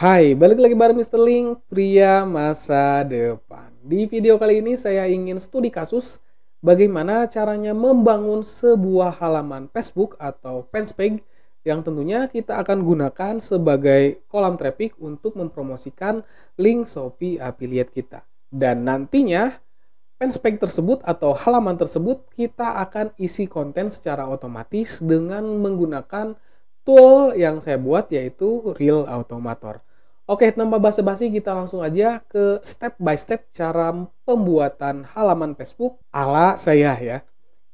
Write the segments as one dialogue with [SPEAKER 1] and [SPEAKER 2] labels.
[SPEAKER 1] Hai, balik lagi bareng Mr. Link, pria masa depan. Di video kali ini saya ingin studi kasus bagaimana caranya membangun sebuah halaman Facebook atau Fanspage yang tentunya kita akan gunakan sebagai kolam traffic untuk mempromosikan link Shopee affiliate kita. Dan nantinya fanspage tersebut atau halaman tersebut kita akan isi konten secara otomatis dengan menggunakan tool yang saya buat yaitu Real Automator. Oke, tanpa basa-basi kita langsung aja ke step by step cara pembuatan halaman Facebook ala saya ya.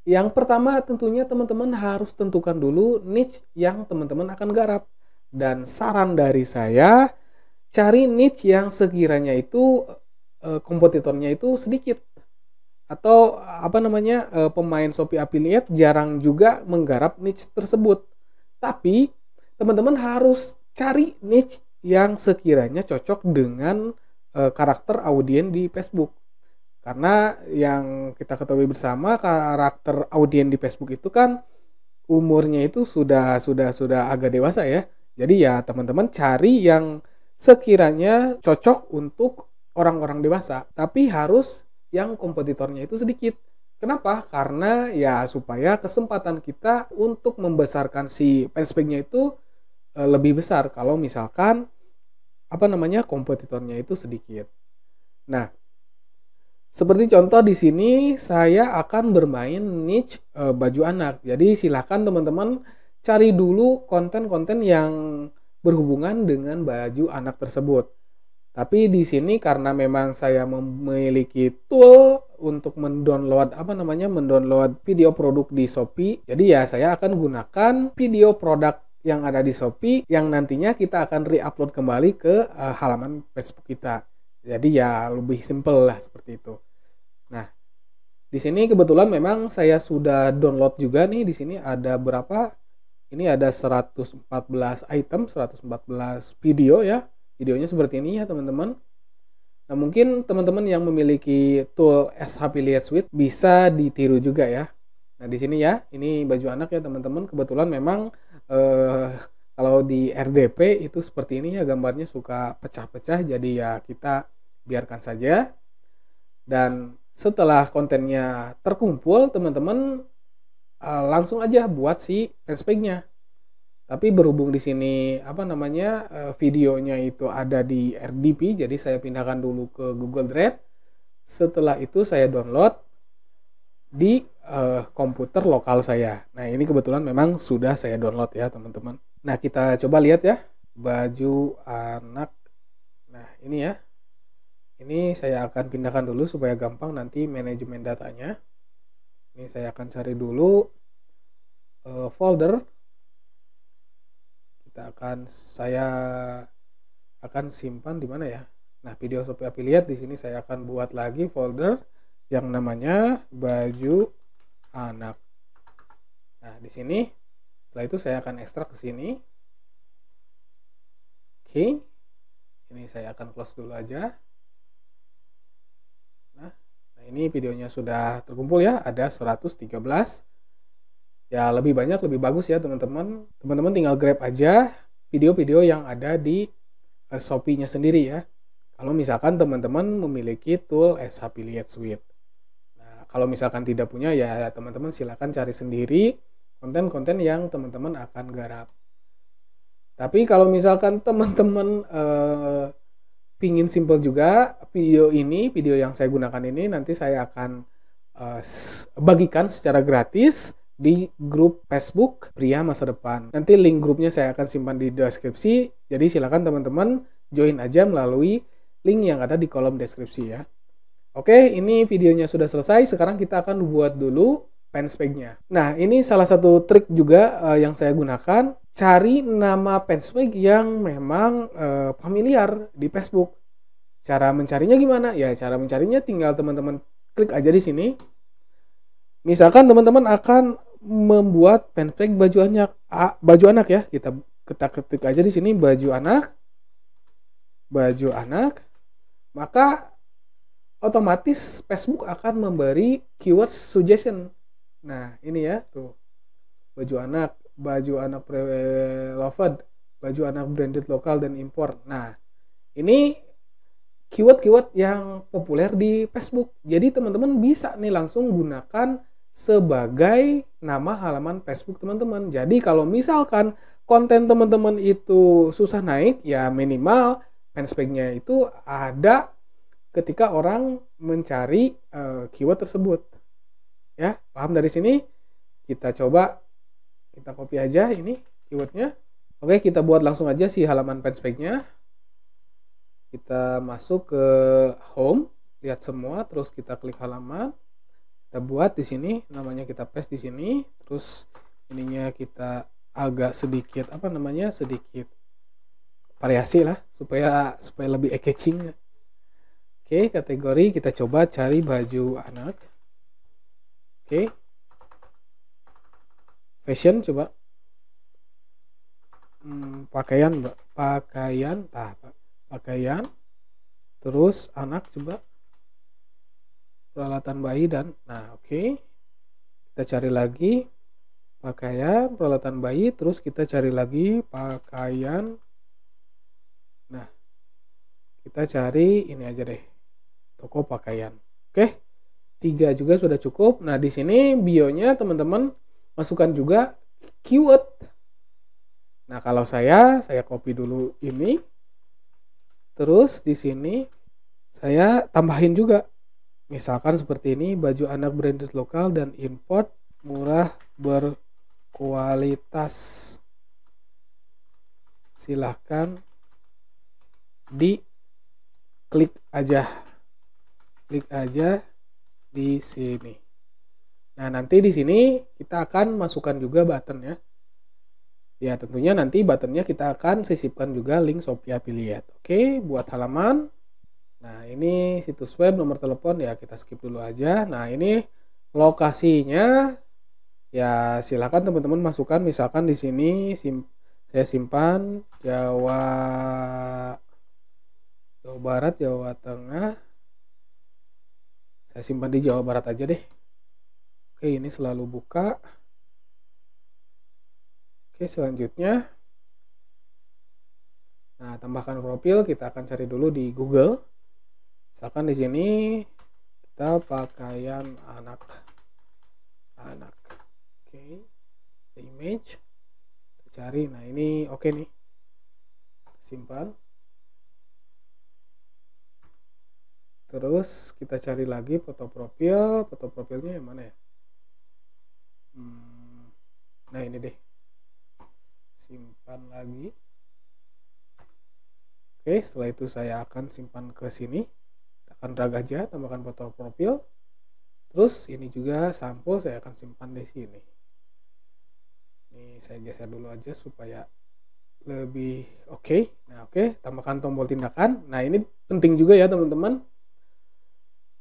[SPEAKER 1] Yang pertama tentunya teman-teman harus tentukan dulu niche yang teman-teman akan garap. Dan saran dari saya, cari niche yang sekiranya itu eh, kompetitornya itu sedikit. Atau apa namanya, eh, pemain Shopee Affiliate jarang juga menggarap niche tersebut. Tapi teman-teman harus cari niche yang sekiranya cocok dengan e, karakter audien di Facebook. Karena yang kita ketahui bersama karakter audien di Facebook itu kan umurnya itu sudah sudah sudah agak dewasa ya. Jadi ya teman-teman cari yang sekiranya cocok untuk orang-orang dewasa, tapi harus yang kompetitornya itu sedikit. Kenapa? Karena ya supaya kesempatan kita untuk membesarkan si fanspage-nya itu eh, lebih besar kalau misalkan apa namanya kompetitornya itu sedikit. Nah, seperti contoh di sini saya akan bermain niche e, baju anak. Jadi silahkan teman-teman cari dulu konten-konten yang berhubungan dengan baju anak tersebut. Tapi di sini karena memang saya memiliki tool untuk mendownload apa namanya mendownload video produk di Shopee, jadi ya saya akan gunakan video produk yang ada di Shopee yang nantinya kita akan re-upload kembali ke uh, halaman Facebook kita. Jadi ya lebih simple lah seperti itu. Nah, di sini kebetulan memang saya sudah download juga nih. Di sini ada berapa? Ini ada 114 item, 114 video ya. Videonya seperti ini ya teman-teman. Nah, mungkin teman-teman yang memiliki tool SH Affiliate Suite bisa ditiru juga ya. Nah, di sini ya, ini baju anak ya teman-teman. Kebetulan memang eh, kalau di RDP itu seperti ini ya gambarnya suka pecah-pecah jadi ya kita biarkan saja dan setelah kontennya terkumpul teman-teman eh, langsung aja buat si fanspage nya tapi berhubung di sini apa namanya eh, videonya itu ada di RDP jadi saya pindahkan dulu ke Google Drive setelah itu saya download di uh, komputer lokal saya. Nah, ini kebetulan memang sudah saya download ya, teman-teman. Nah, kita coba lihat ya baju anak. Nah, ini ya. Ini saya akan pindahkan dulu supaya gampang nanti manajemen datanya. Ini saya akan cari dulu uh, folder. Kita akan saya akan simpan di mana ya? Nah, video Shopee Affiliate di sini saya akan buat lagi folder yang namanya baju anak. Nah, di sini setelah itu saya akan ekstrak ke sini. Oke. Ini saya akan close dulu aja. Nah, nah ini videonya sudah terkumpul ya, ada 113. Ya, lebih banyak lebih bagus ya, teman-teman. Teman-teman tinggal grab aja video-video yang ada di eh, Shopee-nya sendiri ya. Kalau misalkan teman-teman memiliki tool SAP Affiliate Suite. Kalau misalkan tidak punya ya, ya teman-teman silahkan cari sendiri konten-konten yang teman-teman akan garap. Tapi kalau misalkan teman-teman eh, pingin simple juga video ini, video yang saya gunakan ini nanti saya akan eh, bagikan secara gratis di grup Facebook Pria Masa Depan. Nanti link grupnya saya akan simpan di deskripsi, jadi silakan teman-teman join aja melalui link yang ada di kolom deskripsi ya. Oke, ini videonya sudah selesai. Sekarang kita akan buat dulu pen spec Nah, ini salah satu trik juga uh, yang saya gunakan. Cari nama pen spec yang memang uh, familiar di Facebook. Cara mencarinya gimana? Ya, cara mencarinya tinggal teman-teman klik aja di sini. Misalkan teman-teman akan membuat pen spec baju anak, ah, baju anak ya. Kita kita ketik aja di sini baju anak, baju anak. Maka otomatis Facebook akan memberi keyword suggestion. Nah, ini ya tuh. Baju anak, baju anak pre-loved, baju anak branded lokal dan impor. Nah, ini keyword-keyword yang populer di Facebook. Jadi teman-teman bisa nih langsung gunakan sebagai nama halaman Facebook teman-teman. Jadi kalau misalkan konten teman-teman itu susah naik, ya minimal fanspage-nya itu ada ketika orang mencari uh, keyword tersebut. Ya, paham dari sini? Kita coba kita copy aja ini keywordnya. Oke, kita buat langsung aja si halaman fanspage-nya. Kita masuk ke home, lihat semua, terus kita klik halaman. Kita buat di sini, namanya kita paste di sini, terus ininya kita agak sedikit apa namanya? sedikit variasi lah supaya supaya lebih e catching Oke, kategori kita coba cari baju anak. Oke. Fashion coba. Hmm, pakaian, Mbak. Pakaian, tah, Pakaian. Terus anak coba. Peralatan bayi dan nah, oke. Kita cari lagi pakaian, peralatan bayi, terus kita cari lagi pakaian. Nah, kita cari ini aja deh toko pakaian. Oke. tiga juga sudah cukup. Nah, di sini bionya teman-teman masukkan juga keyword. Nah, kalau saya saya copy dulu ini. Terus di sini saya tambahin juga. Misalkan seperti ini baju anak branded lokal dan import murah berkualitas. Silahkan di klik aja klik aja di sini. Nah, nanti di sini kita akan masukkan juga button ya. Ya, tentunya nanti buttonnya kita akan sisipkan juga link Shopee Affiliate. Oke, buat halaman. Nah, ini situs web, nomor telepon ya kita skip dulu aja. Nah, ini lokasinya ya silakan teman-teman masukkan misalkan di sini sim saya simpan Jawa Jawa Barat, Jawa Tengah, saya simpan di Jawa Barat aja deh oke ini selalu buka oke selanjutnya nah tambahkan profil kita akan cari dulu di Google misalkan di sini kita pakaian anak anak oke image kita cari nah ini oke nih simpan terus kita cari lagi foto profil foto profilnya yang mana ya hmm, nah ini deh simpan lagi oke setelah itu saya akan simpan ke sini akan drag aja tambahkan foto profil terus ini juga sampul saya akan simpan di sini ini saya geser dulu aja supaya lebih oke okay. nah oke okay. tambahkan tombol tindakan nah ini penting juga ya teman-teman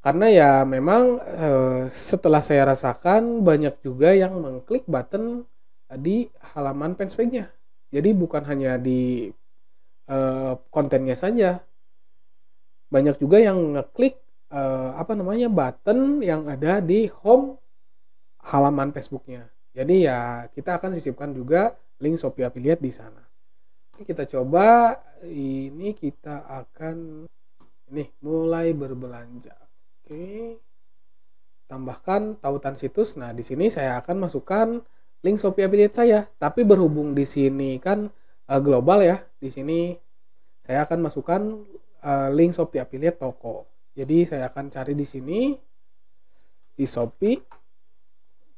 [SPEAKER 1] karena ya memang e, setelah saya rasakan banyak juga yang mengklik button eh, di halaman fanspage-nya. Jadi bukan hanya di e, kontennya saja. Banyak juga yang ngeklik e, apa namanya button yang ada di home halaman Facebooknya. Jadi ya kita akan sisipkan juga link Shopee Affiliate di sana. Ini kita coba ini kita akan ini mulai berbelanja. Oke. Tambahkan tautan situs. Nah, di sini saya akan masukkan link Shopee affiliate saya. Tapi berhubung di sini kan uh, global ya. Di sini saya akan masukkan uh, link Shopee affiliate toko. Jadi saya akan cari di sini di Shopee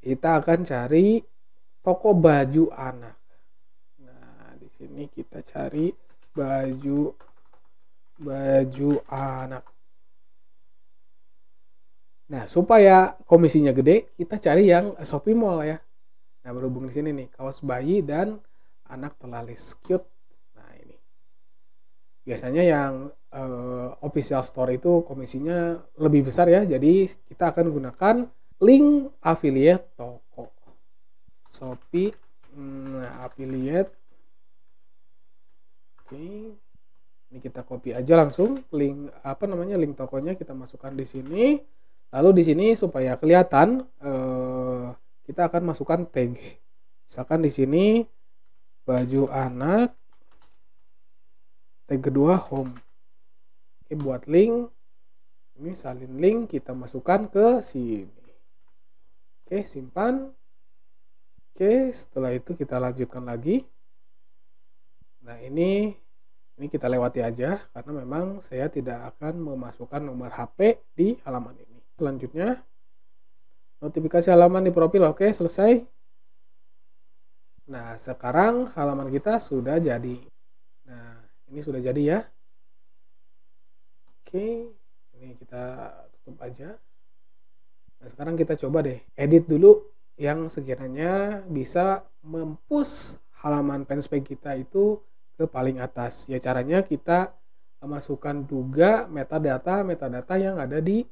[SPEAKER 1] kita akan cari toko baju anak. Nah, di sini kita cari baju baju anak. Nah, supaya komisinya gede, kita cari yang Shopee Mall ya. Nah, berhubung di sini nih, kaos bayi dan anak telalis cute. Nah, ini. Biasanya yang uh, official store itu komisinya lebih besar ya. Jadi, kita akan gunakan link affiliate toko. Shopee nah, affiliate. Oke. Ini kita copy aja langsung link apa namanya? link tokonya kita masukkan di sini Lalu di sini supaya kelihatan eh, kita akan masukkan tag. Misalkan di sini baju anak tag kedua home. Oke, buat link ini salin link kita masukkan ke sini. Oke, simpan. Oke, setelah itu kita lanjutkan lagi. Nah, ini ini kita lewati aja karena memang saya tidak akan memasukkan nomor HP di halaman ini selanjutnya notifikasi halaman di profil oke selesai nah sekarang halaman kita sudah jadi nah ini sudah jadi ya oke ini kita tutup aja nah sekarang kita coba deh edit dulu yang sekiranya bisa mempush halaman penspek kita itu ke paling atas ya caranya kita masukkan juga metadata metadata yang ada di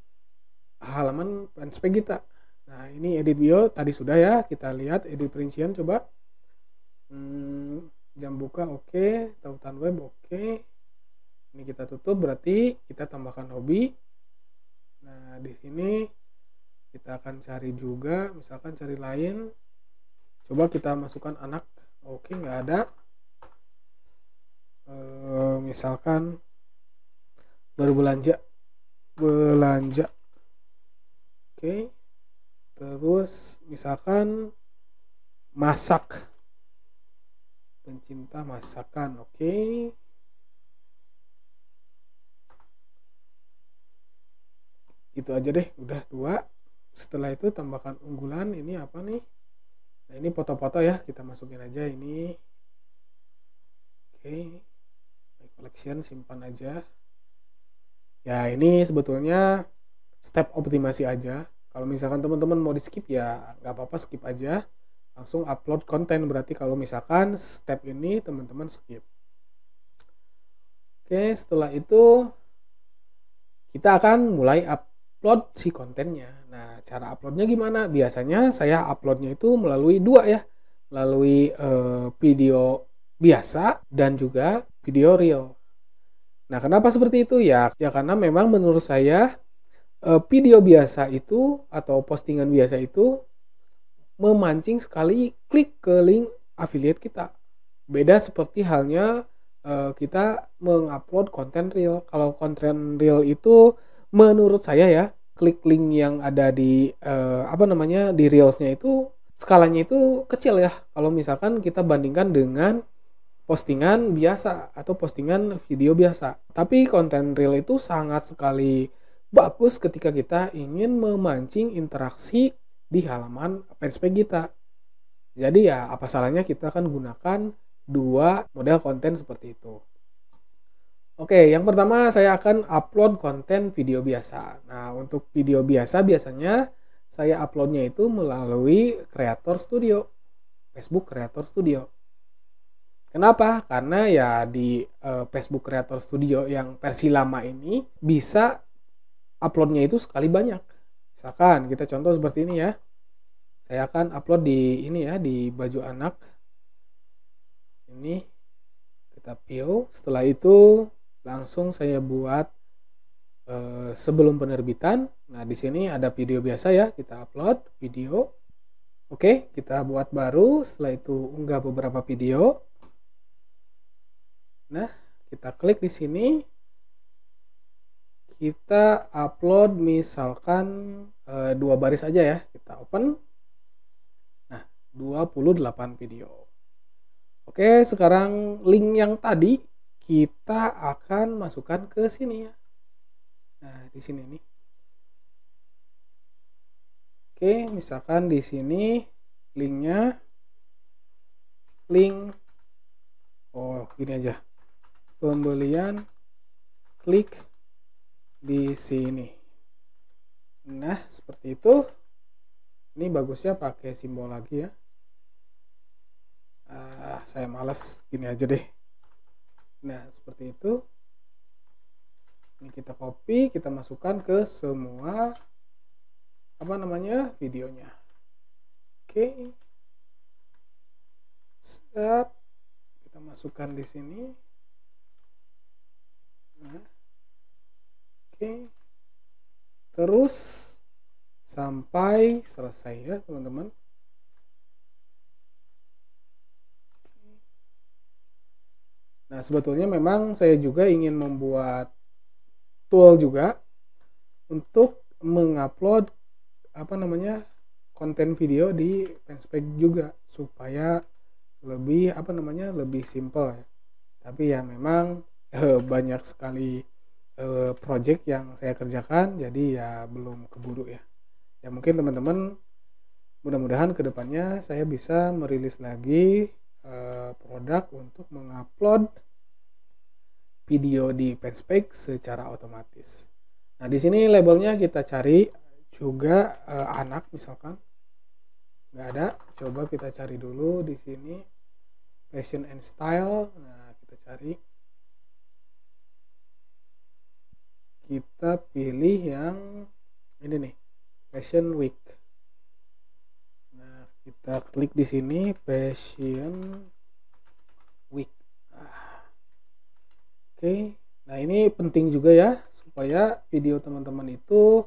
[SPEAKER 1] halaman Panspe kita. Nah, ini edit bio tadi sudah ya, kita lihat edit perincian coba. Hmm, jam buka oke, okay. tautan web oke. Okay. Ini kita tutup berarti kita tambahkan hobi. Nah, di sini kita akan cari juga, misalkan cari lain. Coba kita masukkan anak. Oke, okay, nggak ada. E, misalkan berbelanja belanja oke terus misalkan masak pencinta masakan oke Gitu itu aja deh udah dua setelah itu tambahkan unggulan ini apa nih nah ini foto-foto ya kita masukin aja ini oke okay. collection simpan aja ya ini sebetulnya step optimasi aja kalau misalkan teman-teman mau di skip ya nggak apa-apa skip aja langsung upload konten berarti kalau misalkan step ini teman-teman skip oke setelah itu kita akan mulai upload si kontennya nah cara uploadnya gimana biasanya saya uploadnya itu melalui dua ya melalui eh, video biasa dan juga video real. Nah, kenapa seperti itu ya? Ya karena memang menurut saya Eh, video biasa itu atau postingan biasa itu memancing sekali klik ke link affiliate kita. Beda seperti halnya eh, kita mengupload konten real. Kalau konten real itu menurut saya ya, klik link yang ada di eh, apa namanya di reelsnya itu skalanya itu kecil ya. Kalau misalkan kita bandingkan dengan postingan biasa atau postingan video biasa. Tapi konten real itu sangat sekali bagus ketika kita ingin memancing interaksi di halaman fanspage kita. Jadi ya apa salahnya kita akan gunakan dua model konten seperti itu. Oke, yang pertama saya akan upload konten video biasa. Nah, untuk video biasa biasanya saya uploadnya itu melalui Creator Studio, Facebook Creator Studio. Kenapa? Karena ya di e, Facebook Creator Studio yang versi lama ini bisa uploadnya itu sekali banyak. Misalkan kita contoh seperti ini ya. Saya akan upload di ini ya di baju anak. Ini kita view. Setelah itu langsung saya buat e, sebelum penerbitan. Nah di sini ada video biasa ya kita upload video. Oke kita buat baru. Setelah itu unggah beberapa video. Nah kita klik di sini kita upload misalkan e, dua baris aja ya kita open nah 28 video oke sekarang link yang tadi kita akan masukkan ke sini ya nah di sini nih oke misalkan di sini linknya link oh gini aja pembelian klik di sini. Nah, seperti itu. Ini bagusnya pakai simbol lagi ya. Ah, saya males gini aja deh. Nah, seperti itu. Ini kita copy, kita masukkan ke semua apa namanya? videonya. Oke. Set. Kita masukkan di sini. Nah terus sampai selesai ya teman-teman Nah, sebetulnya memang saya juga ingin membuat tool juga untuk mengupload apa namanya konten video di fanspage juga supaya lebih apa namanya lebih simple ya. Tapi ya memang eh, banyak sekali Eh, project yang saya kerjakan jadi ya belum keburu ya ya mungkin teman-teman mudah-mudahan kedepannya saya bisa merilis lagi uh, produk untuk mengupload video di Penspeak secara otomatis. Nah di sini labelnya kita cari juga uh, anak misalkan nggak ada coba kita cari dulu di sini fashion and style nah kita cari kita pilih yang ini nih fashion week nah kita klik di sini fashion week oke nah ini penting juga ya supaya video teman-teman itu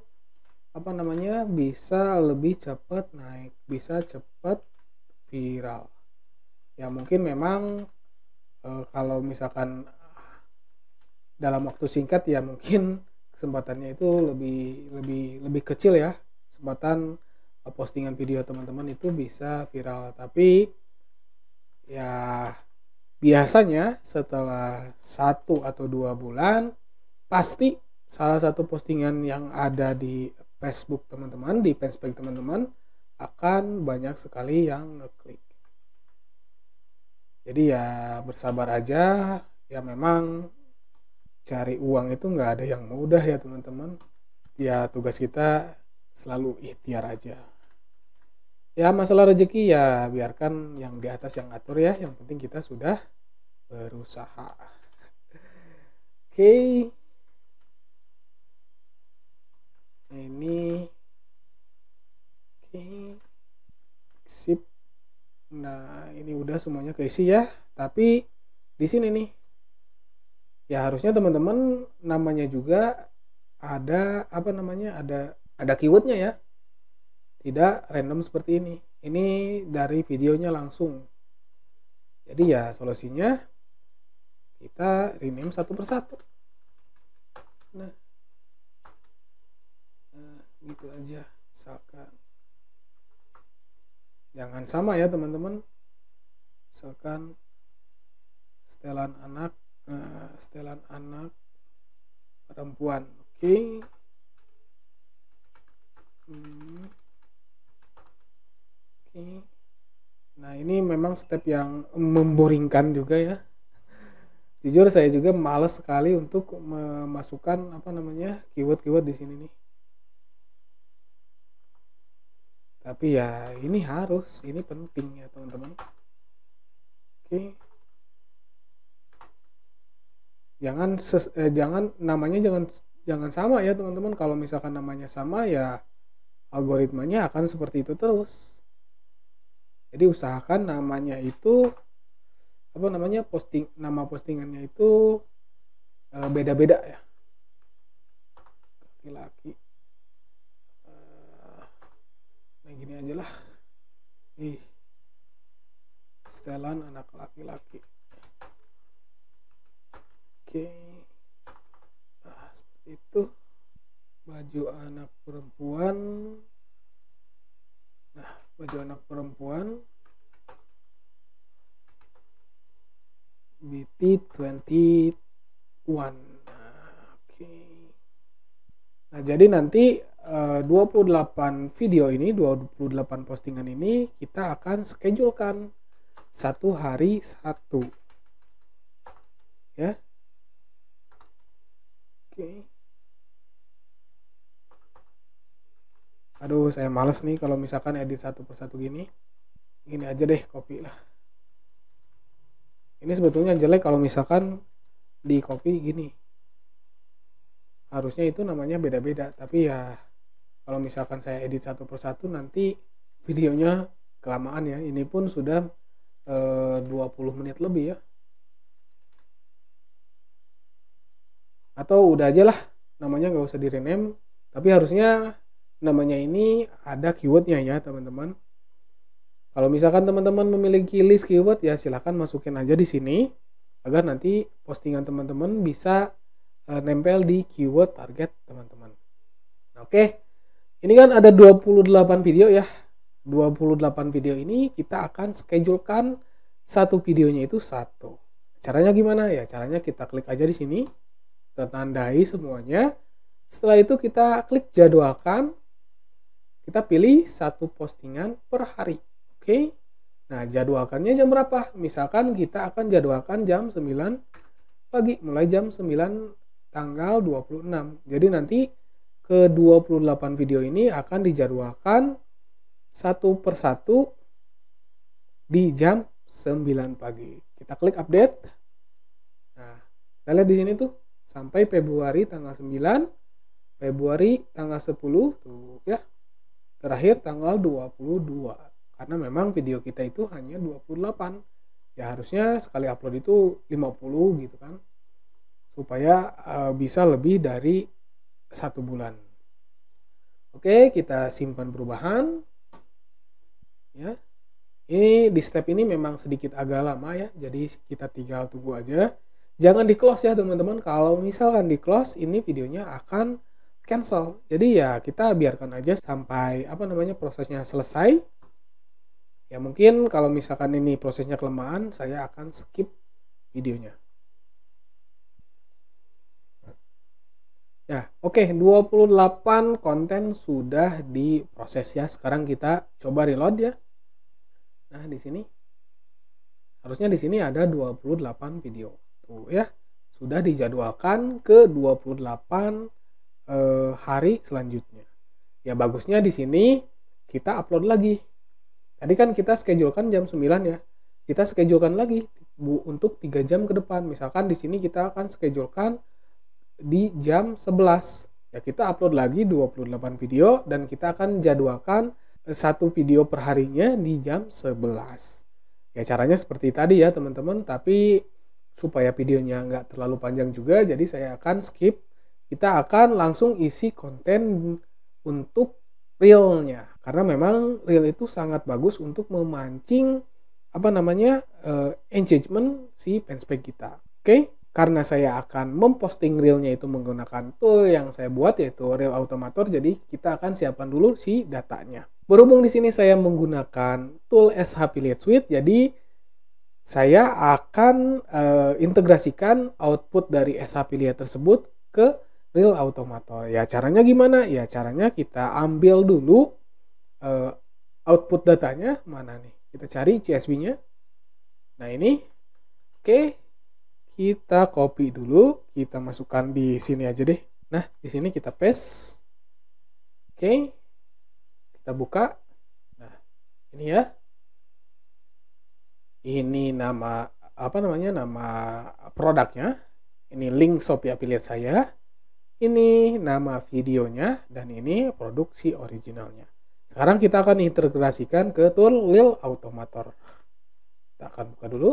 [SPEAKER 1] apa namanya bisa lebih cepat naik bisa cepat viral ya mungkin memang e, kalau misalkan dalam waktu singkat ya mungkin kesempatannya itu lebih lebih lebih kecil ya kesempatan eh, postingan video teman-teman itu bisa viral tapi ya biasanya setelah satu atau dua bulan pasti salah satu postingan yang ada di Facebook teman-teman di fanspage teman-teman akan banyak sekali yang ngeklik jadi ya bersabar aja ya memang cari uang itu nggak ada yang mudah ya teman-teman ya tugas kita selalu ikhtiar aja ya masalah rezeki ya biarkan yang di atas yang ngatur ya yang penting kita sudah berusaha oke okay. ini oke okay. sip nah ini udah semuanya keisi ya tapi di sini nih ya harusnya teman-teman namanya juga ada apa namanya ada ada keywordnya ya tidak random seperti ini ini dari videonya langsung jadi ya solusinya kita rename satu persatu nah, nah gitu aja misalkan jangan sama ya teman-teman misalkan setelan anak Nah, setelan anak perempuan. Oke. Okay. Hmm. Oke. Okay. Nah, ini memang step yang memboringkan juga ya. Jujur saya juga males sekali untuk memasukkan apa namanya? keyword-keyword di sini nih. Tapi ya ini harus, ini penting ya, teman-teman. Oke. Okay jangan ses, eh, jangan namanya jangan jangan sama ya teman-teman kalau misalkan namanya sama ya algoritmanya akan seperti itu terus jadi usahakan namanya itu apa namanya posting nama postingannya itu eh, beda-beda ya laki-laki nah gini aja lah ih setelan anak laki-laki Oke. Nah, seperti itu. Baju anak perempuan. Nah, baju anak perempuan BT21. Nah, Oke. Nah, jadi nanti 28 eh, video ini, 28 postingan ini kita akan schedulekan satu hari satu. Ya. Aduh, saya males nih kalau misalkan edit satu persatu gini. Gini aja deh, copy lah. Ini sebetulnya jelek kalau misalkan di copy gini. Harusnya itu namanya beda-beda, tapi ya kalau misalkan saya edit satu persatu nanti videonya kelamaan ya. Ini pun sudah eh, 20 menit lebih ya. atau udah aja lah namanya nggak usah di rename tapi harusnya namanya ini ada keywordnya ya teman-teman kalau misalkan teman-teman memiliki list keyword ya silahkan masukin aja di sini agar nanti postingan teman-teman bisa eh, nempel di keyword target teman-teman oke ini kan ada 28 video ya 28 video ini kita akan schedulekan satu videonya itu satu caranya gimana ya caranya kita klik aja di sini kita tandai semuanya setelah itu kita klik jadwalkan kita pilih satu postingan per hari oke okay? nah jadwalkannya jam berapa misalkan kita akan jadwalkan jam 9 pagi mulai jam 9 tanggal 26 jadi nanti ke 28 video ini akan dijadwalkan satu persatu di jam 9 pagi kita klik update nah kita lihat di sini tuh sampai Februari tanggal 9, Februari tanggal 10 tuh ya. Terakhir tanggal 22 karena memang video kita itu hanya 28. Ya harusnya sekali upload itu 50 gitu kan. Supaya uh, bisa lebih dari satu bulan. Oke, kita simpan perubahan. Ya. Ini di step ini memang sedikit agak lama ya, jadi kita tinggal tunggu aja jangan di close ya teman-teman kalau misalkan di close ini videonya akan cancel jadi ya kita biarkan aja sampai apa namanya prosesnya selesai ya mungkin kalau misalkan ini prosesnya kelemahan saya akan skip videonya Ya, oke, okay, 28 konten sudah diproses ya. Sekarang kita coba reload ya. Nah, di sini harusnya di sini ada 28 video gitu ya sudah dijadwalkan ke 28 eh, hari selanjutnya ya bagusnya di sini kita upload lagi tadi kan kita schedulekan jam 9 ya kita schedulekan lagi bu untuk 3 jam ke depan misalkan di sini kita akan schedulekan di jam 11 ya kita upload lagi 28 video dan kita akan jadwalkan eh, satu video perharinya di jam 11 ya caranya seperti tadi ya teman-teman tapi supaya videonya nggak terlalu panjang juga jadi saya akan skip kita akan langsung isi konten untuk realnya karena memang real itu sangat bagus untuk memancing apa namanya uh, engagement si fanspage kita oke okay? karena saya akan memposting realnya itu menggunakan tool yang saya buat yaitu real automator jadi kita akan siapkan dulu si datanya berhubung di sini saya menggunakan tool SH Affiliate Suite jadi saya akan uh, integrasikan output dari SAP pilihan tersebut ke real automator. Ya caranya gimana? Ya caranya kita ambil dulu uh, output datanya mana nih? Kita cari CSV-nya. Nah ini, oke, kita copy dulu, kita masukkan di sini aja deh. Nah di sini kita paste, oke, kita buka. Nah ini ya, ini nama apa namanya nama produknya ini link Shopee affiliate saya ini nama videonya dan ini produksi originalnya sekarang kita akan integrasikan ke tool Lil Automator kita akan buka dulu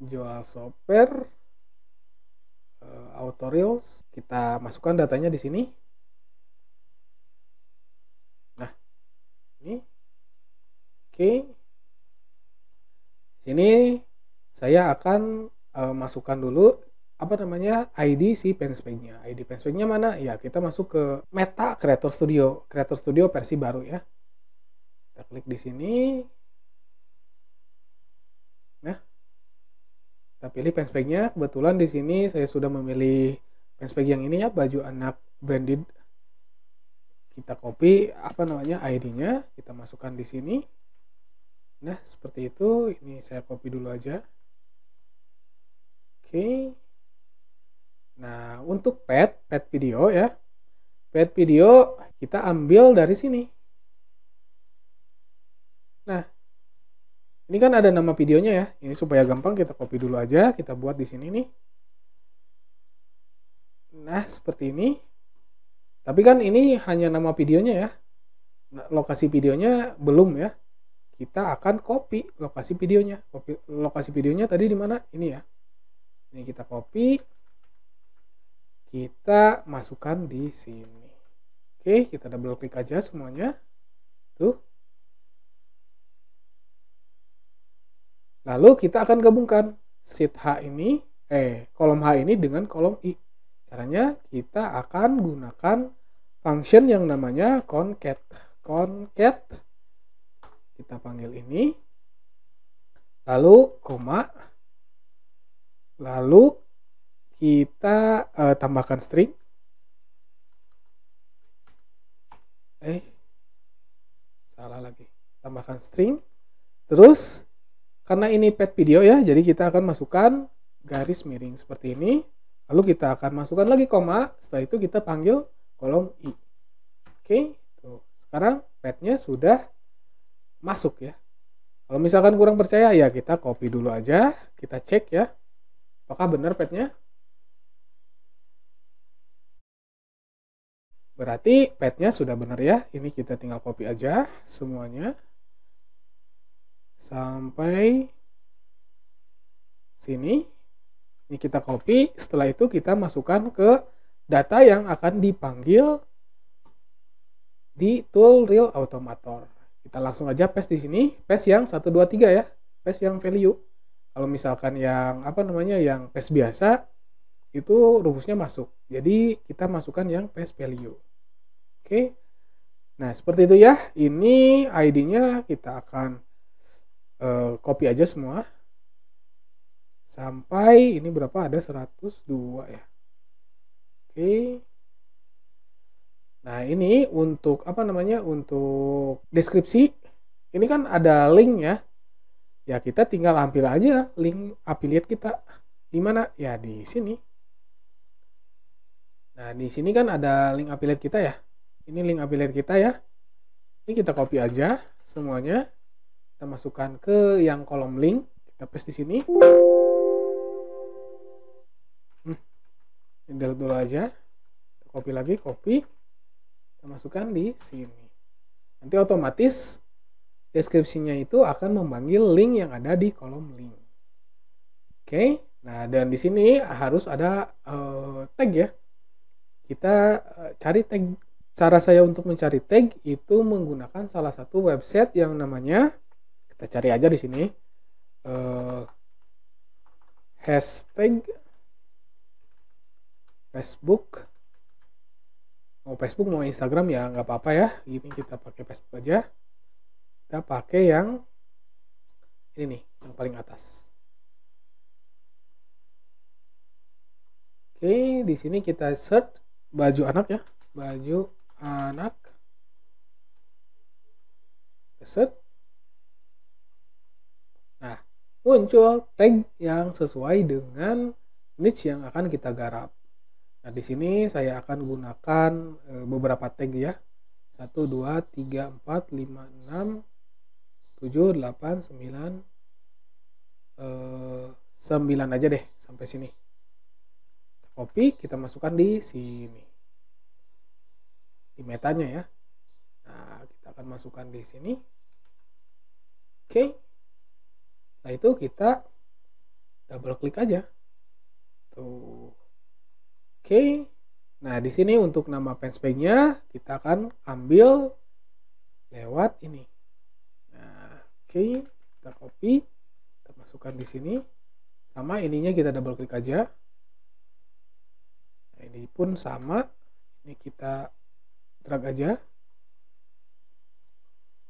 [SPEAKER 1] jual software eh, auto kita masukkan datanya di sini nah ini oke ini saya akan uh, masukkan dulu apa namanya ID si penspage ID penspage mana? Ya, kita masuk ke Meta Creator Studio. Creator Studio versi baru ya. Kita klik di sini. Nah. Kita pilih penspage Kebetulan di sini saya sudah memilih penspage yang ini ya, baju anak branded. Kita copy apa namanya ID-nya, kita masukkan di sini. Nah, seperti itu. Ini saya copy dulu aja. Oke. Nah, untuk pet, pet video ya. Pet video kita ambil dari sini. Nah, ini kan ada nama videonya ya. Ini supaya gampang kita copy dulu aja. Kita buat di sini nih. Nah, seperti ini. Tapi kan ini hanya nama videonya ya. Nah, lokasi videonya belum ya kita akan copy lokasi videonya copy lokasi videonya tadi di mana ini ya ini kita copy kita masukkan di sini oke kita double klik aja semuanya tuh lalu kita akan gabungkan sheet H ini eh kolom H ini dengan kolom I caranya kita akan gunakan function yang namanya concat concat kita panggil ini lalu koma lalu kita uh, tambahkan string eh salah lagi tambahkan string terus karena ini pet video ya jadi kita akan masukkan garis miring seperti ini lalu kita akan masukkan lagi koma setelah itu kita panggil kolom i oke tuh sekarang petnya sudah masuk ya. Kalau misalkan kurang percaya ya kita copy dulu aja, kita cek ya. Apakah benar petnya? Berarti petnya sudah benar ya. Ini kita tinggal copy aja semuanya. Sampai sini. Ini kita copy, setelah itu kita masukkan ke data yang akan dipanggil di tool real automator kita langsung aja paste di sini paste yang 1 2 3 ya paste yang value kalau misalkan yang apa namanya yang paste biasa itu rumusnya masuk jadi kita masukkan yang paste value oke nah seperti itu ya ini ID-nya kita akan uh, copy aja semua sampai ini berapa ada 102 ya oke okay. Nah, ini untuk apa namanya? Untuk deskripsi ini kan ada link ya. Ya, kita tinggal ambil aja link affiliate kita. Di mana? Ya, di sini. Nah, di sini kan ada link affiliate kita ya. Ini link affiliate kita ya. Ini kita copy aja semuanya. Kita masukkan ke yang kolom link, kita paste di sini. Hmm. Ini dulu aja. Kita copy lagi, copy kita masukkan di sini nanti otomatis deskripsinya itu akan memanggil link yang ada di kolom link oke nah dan di sini harus ada uh, tag ya kita uh, cari tag cara saya untuk mencari tag itu menggunakan salah satu website yang namanya kita cari aja di sini uh, hashtag Facebook mau Facebook mau Instagram ya nggak apa-apa ya ini kita pakai Facebook aja kita pakai yang ini nih yang paling atas oke di sini kita search baju anak ya baju anak set nah muncul tag yang sesuai dengan niche yang akan kita garap Nah, di sini saya akan gunakan eh, beberapa tag ya. 1 2 3 4 5 6 7 8 9 9 aja deh sampai sini. copy, kita masukkan di sini. Di metanya ya. Nah, kita akan masukkan di sini. Oke. Okay. Setelah itu kita double klik aja. Tuh. Oke. Nah, di sini untuk nama penspegnya kita akan ambil lewat ini. Nah, oke, kita copy, kita masukkan di sini. Sama ininya kita double klik aja. Nah, ini pun sama. Ini kita drag aja.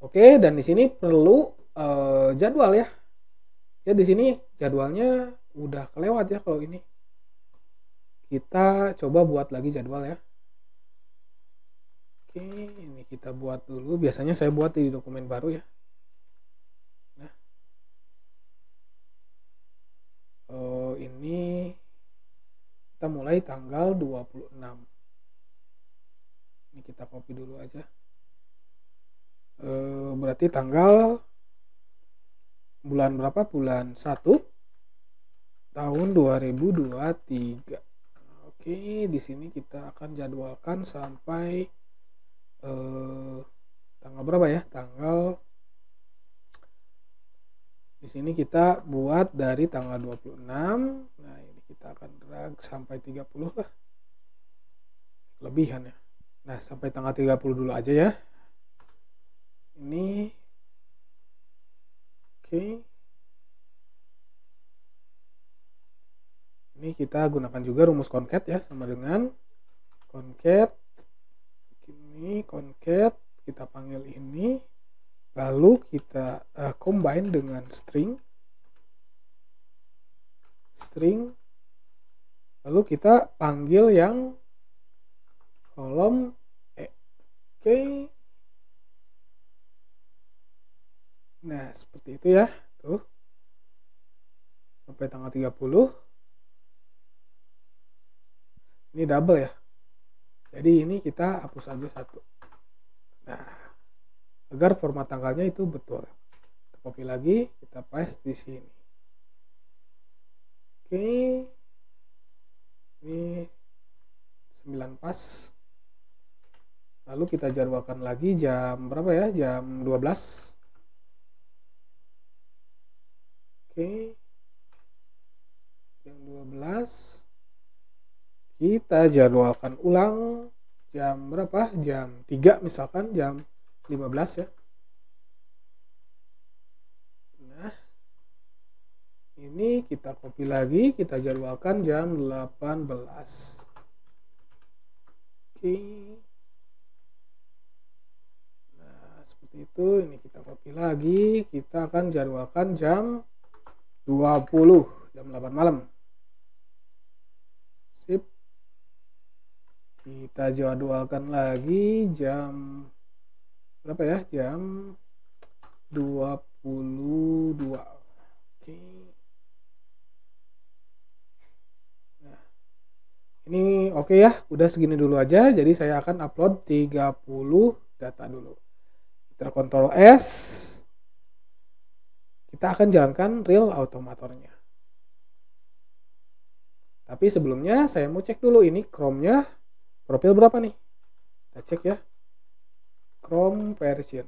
[SPEAKER 1] Oke, dan di sini perlu uh, jadwal ya. Ya di sini jadwalnya udah kelewat ya kalau ini kita coba buat lagi jadwal ya oke ini kita buat dulu biasanya saya buat di dokumen baru ya nah oh, ini kita mulai tanggal 26 ini kita copy dulu aja e, berarti tanggal bulan berapa bulan 1 tahun 2023 Oke, di sini kita akan jadwalkan sampai eh, tanggal berapa ya? Tanggal di sini kita buat dari tanggal 26. Nah, ini kita akan drag sampai 30 lah. Lebihan ya. Nah, sampai tanggal 30 dulu aja ya. Ini oke. Okay. ini kita gunakan juga rumus concat ya sama dengan concat ini concat kita panggil ini lalu kita uh, combine dengan string string lalu kita panggil yang kolom e oke nah seperti itu ya tuh sampai tanggal 30 ini double ya jadi ini kita hapus aja satu nah agar format tanggalnya itu betul kita copy lagi kita paste di sini oke ini 9 pas lalu kita jadwalkan lagi jam berapa ya jam 12 oke jam 12 kita jadwalkan ulang jam berapa? Jam 3 misalkan jam 15 ya. Nah, ini kita copy lagi, kita jadwalkan jam 18. Oke. Nah, seperti itu. Ini kita copy lagi, kita akan jadwalkan jam 20, jam 8 malam. kita jadwalkan lagi jam berapa ya jam 22 oke okay. nah ini oke okay ya udah segini dulu aja jadi saya akan upload 30 data dulu kita kontrol S kita akan jalankan real automatornya tapi sebelumnya saya mau cek dulu ini Chrome-nya profil berapa nih kita cek ya Chrome version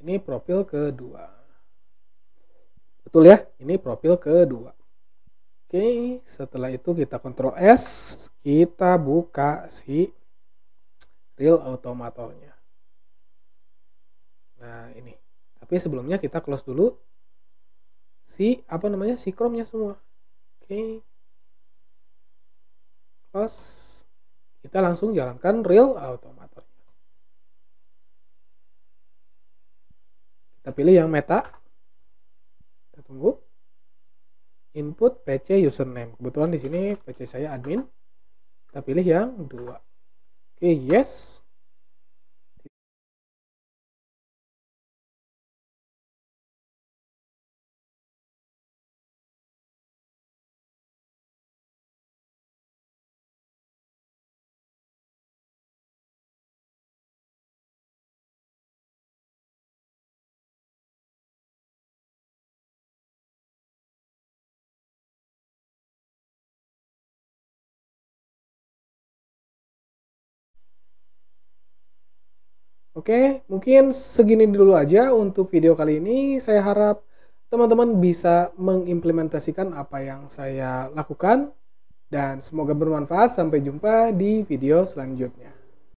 [SPEAKER 1] ini profil kedua betul ya ini profil kedua oke setelah itu kita kontrol S kita buka si real automatornya nah ini tapi sebelumnya kita close dulu si apa namanya si Chrome-nya semua oke okay terus kita langsung jalankan real automator. kita pilih yang meta kita tunggu input pc username kebetulan di sini pc saya admin kita pilih yang dua oke okay, yes Oke, mungkin segini dulu aja untuk video kali ini. Saya harap teman-teman bisa mengimplementasikan apa yang saya lakukan. Dan semoga bermanfaat. Sampai jumpa di video selanjutnya.